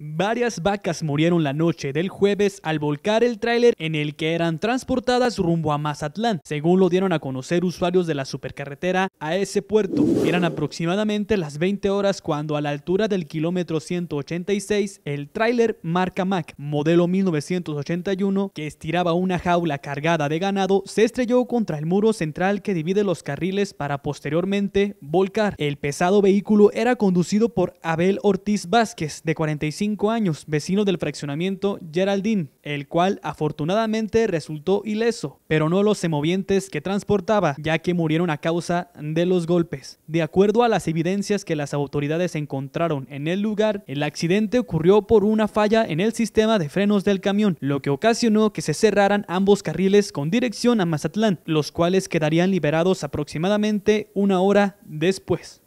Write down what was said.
Varias vacas murieron la noche del jueves al volcar el tráiler en el que eran transportadas rumbo a Mazatlán, según lo dieron a conocer usuarios de la supercarretera a ese puerto. Eran aproximadamente las 20 horas cuando a la altura del kilómetro 186 el tráiler marca Mac, modelo 1981, que estiraba una jaula cargada de ganado, se estrelló contra el muro central que divide los carriles para posteriormente volcar. El pesado vehículo era conducido por Abel Ortiz Vázquez, de 45 años, vecino del fraccionamiento Geraldine, el cual afortunadamente resultó ileso, pero no los semovientes que transportaba, ya que murieron a causa de los golpes. De acuerdo a las evidencias que las autoridades encontraron en el lugar, el accidente ocurrió por una falla en el sistema de frenos del camión, lo que ocasionó que se cerraran ambos carriles con dirección a Mazatlán, los cuales quedarían liberados aproximadamente una hora después.